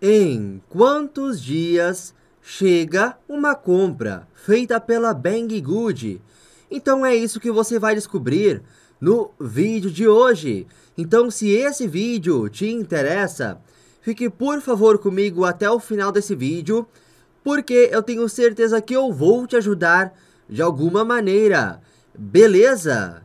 Em quantos dias chega uma compra feita pela Banggood? Então é isso que você vai descobrir no vídeo de hoje. Então se esse vídeo te interessa, fique por favor comigo até o final desse vídeo, porque eu tenho certeza que eu vou te ajudar de alguma maneira. Beleza?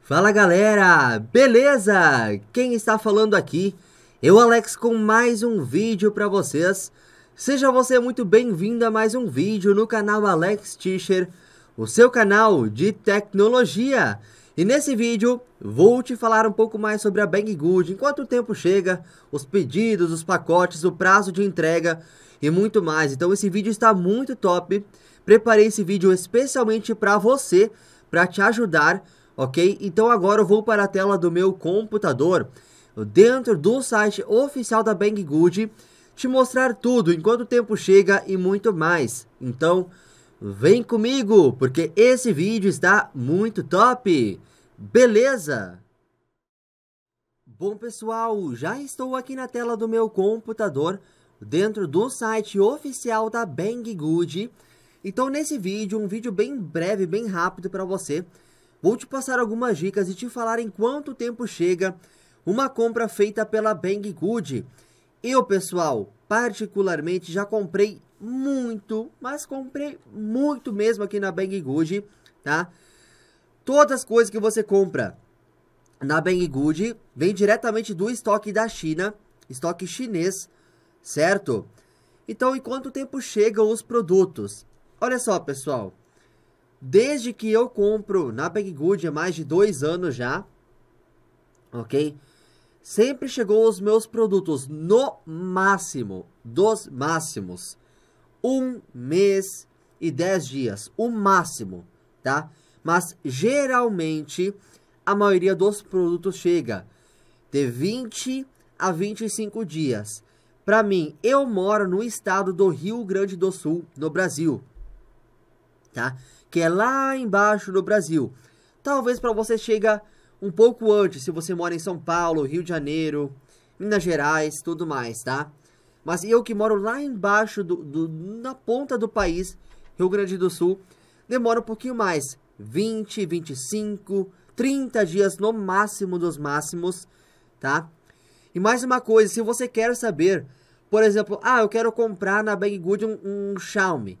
Fala galera, beleza? Quem está falando aqui eu, Alex, com mais um vídeo para vocês. Seja você muito bem-vindo a mais um vídeo no canal Alex Tischer, o seu canal de tecnologia. E nesse vídeo, vou te falar um pouco mais sobre a Banggood. Good, enquanto o tempo chega, os pedidos, os pacotes, o prazo de entrega e muito mais. Então esse vídeo está muito top. Preparei esse vídeo especialmente para você, para te ajudar, ok? Então agora eu vou para a tela do meu computador dentro do site oficial da Banggood, te mostrar tudo enquanto o tempo chega e muito mais. Então, vem comigo, porque esse vídeo está muito top. Beleza? Bom pessoal, já estou aqui na tela do meu computador, dentro do site oficial da Banggood. Então nesse vídeo, um vídeo bem breve, bem rápido para você, vou te passar algumas dicas e te falar em quanto tempo chega uma compra feita pela Banggood. Eu, pessoal, particularmente já comprei muito, mas comprei muito mesmo aqui na Banggood, tá? Todas as coisas que você compra na Banggood vem diretamente do estoque da China, estoque chinês, certo? Então, em quanto tempo chegam os produtos? Olha só, pessoal. Desde que eu compro na Banggood há mais de dois anos já, ok? sempre chegou os meus produtos no máximo dos máximos um mês e dez dias, o máximo, tá? Mas geralmente a maioria dos produtos chega de 20 a 25 dias. Para mim, eu moro no estado do Rio Grande do Sul, no Brasil, tá? Que é lá embaixo no Brasil. Talvez para você chega um pouco antes, se você mora em São Paulo, Rio de Janeiro, Minas Gerais, tudo mais, tá? Mas eu que moro lá embaixo, do, do, na ponta do país, Rio Grande do Sul, demora um pouquinho mais. 20, 25, 30 dias no máximo dos máximos, tá? E mais uma coisa, se você quer saber, por exemplo, ah, eu quero comprar na Bang Good um, um Xiaomi.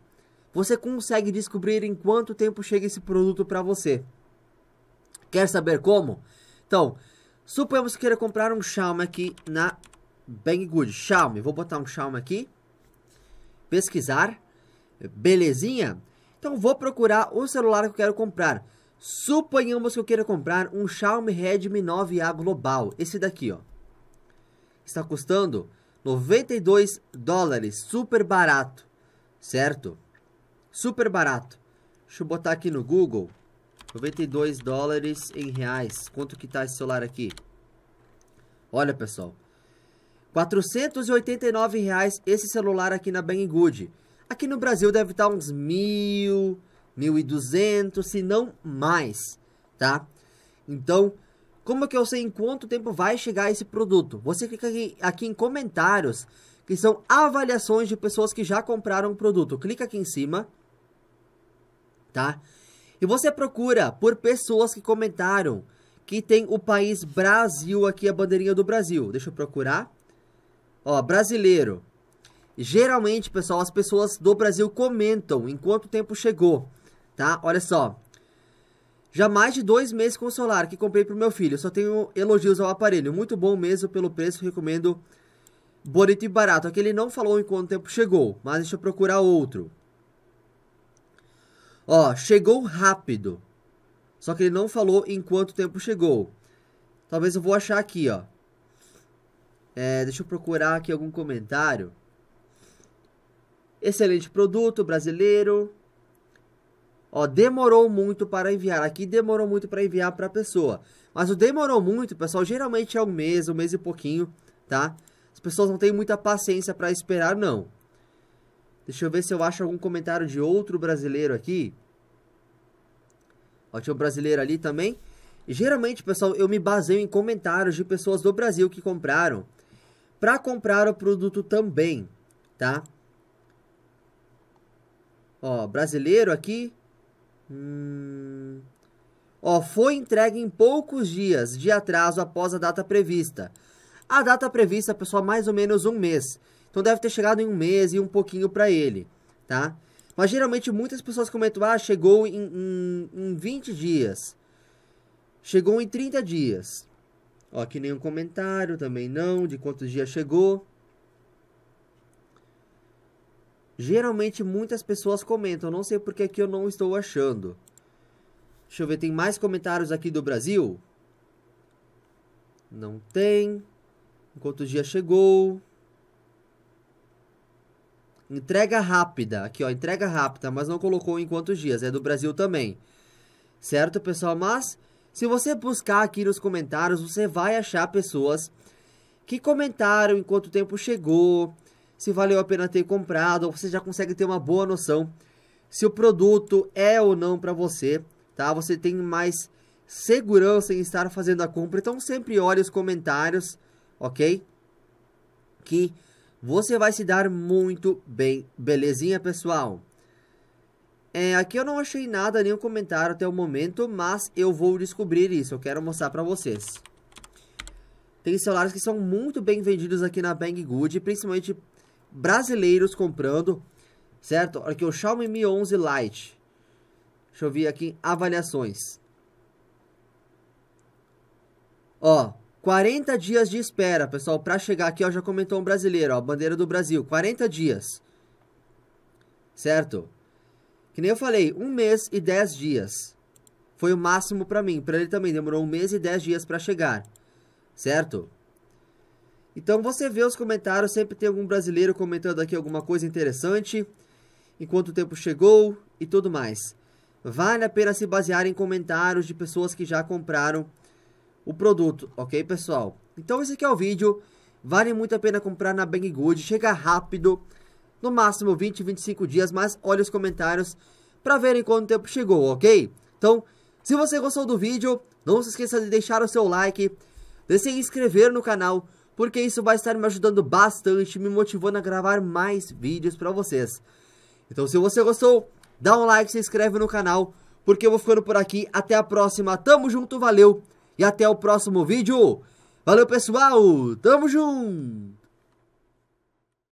Você consegue descobrir em quanto tempo chega esse produto para você. Quer saber como? Então, suponhamos que queira comprar um Xiaomi aqui na Banggood. Xiaomi, vou botar um Xiaomi aqui. Pesquisar. Belezinha? Então, vou procurar o celular que eu quero comprar. Suponhamos que eu queira comprar um Xiaomi Redmi 9A Global. Esse daqui, ó. Está custando 92 dólares. Super barato, certo? Super barato. Deixa eu botar aqui no Google. 92 dólares em reais. Quanto que tá esse celular aqui? Olha, pessoal. 489 reais esse celular aqui na Banggood. Aqui no Brasil deve estar tá uns mil, 1.200, se não mais, tá? Então, como que eu sei em quanto tempo vai chegar esse produto? Você clica aqui, aqui em comentários, que são avaliações de pessoas que já compraram o produto. Clica aqui em cima, tá? Tá? e você procura por pessoas que comentaram que tem o país Brasil aqui, a bandeirinha do Brasil. Deixa eu procurar. Ó, brasileiro. Geralmente, pessoal, as pessoas do Brasil comentam em quanto tempo chegou, tá? Olha só. Já mais de dois meses com o celular que comprei pro meu filho. Só tenho elogios ao aparelho. Muito bom mesmo pelo preço, recomendo. Bonito e barato. Aqui ele não falou em quanto tempo chegou, mas deixa eu procurar outro. Ó, chegou rápido. Só que ele não falou em quanto tempo chegou. Talvez eu vou achar aqui, ó. É, deixa eu procurar aqui algum comentário. Excelente produto brasileiro. Ó, demorou muito para enviar. Aqui demorou muito para enviar para a pessoa. Mas o demorou muito, pessoal, geralmente é um mês, um mês e pouquinho, tá? As pessoas não têm muita paciência para esperar, não. Deixa eu ver se eu acho algum comentário de outro brasileiro aqui. Ó, tinha um brasileiro ali também. geralmente, pessoal, eu me baseio em comentários de pessoas do Brasil que compraram para comprar o produto também, tá? Ó, brasileiro aqui. Hum... Ó, foi entregue em poucos dias de atraso após a data prevista. A data prevista, pessoal, mais ou menos um mês. Então deve ter chegado em um mês e um pouquinho para ele, tá? Mas geralmente muitas pessoas comentam, ah, chegou em, em, em 20 dias, chegou em 30 dias. Ó, aqui nenhum comentário, também não, de quantos dias chegou. Geralmente muitas pessoas comentam, não sei porque aqui eu não estou achando. Deixa eu ver, tem mais comentários aqui do Brasil? Não tem. Quantos dias chegou? Entrega rápida, aqui ó, entrega rápida, mas não colocou em quantos dias, é do Brasil também. Certo, pessoal? Mas se você buscar aqui nos comentários, você vai achar pessoas que comentaram em quanto tempo chegou, se valeu a pena ter comprado, ou você já consegue ter uma boa noção se o produto é ou não para você, tá? Você tem mais segurança em estar fazendo a compra, então sempre olhe os comentários, ok? Que você vai se dar muito bem, belezinha, pessoal? É, aqui eu não achei nada, nenhum comentário até o momento, mas eu vou descobrir isso, eu quero mostrar pra vocês. Tem celulares que são muito bem vendidos aqui na Banggood, principalmente brasileiros comprando, certo? Aqui o Xiaomi Mi 11 Lite. Deixa eu ver aqui, avaliações. Ó, 40 dias de espera, pessoal, para chegar aqui, ó, já comentou um brasileiro, ó, bandeira do Brasil, 40 dias. Certo? Que nem eu falei, um mês e 10 dias. Foi o máximo para mim, para ele também demorou um mês e 10 dias para chegar. Certo? Então você vê os comentários, sempre tem algum brasileiro comentando aqui alguma coisa interessante, Enquanto o tempo chegou e tudo mais. Vale a pena se basear em comentários de pessoas que já compraram o produto, ok, pessoal? Então esse aqui é o vídeo, vale muito a pena comprar na Banggood chega rápido, no máximo 20, 25 dias, mas olha os comentários para verem quanto tempo chegou, ok? Então, se você gostou do vídeo, não se esqueça de deixar o seu like, de se inscrever no canal, porque isso vai estar me ajudando bastante, me motivando a gravar mais vídeos para vocês. Então, se você gostou, dá um like, se inscreve no canal, porque eu vou ficando por aqui. Até a próxima, tamo junto, valeu! e até o próximo vídeo. Valeu, pessoal! Tamo junto!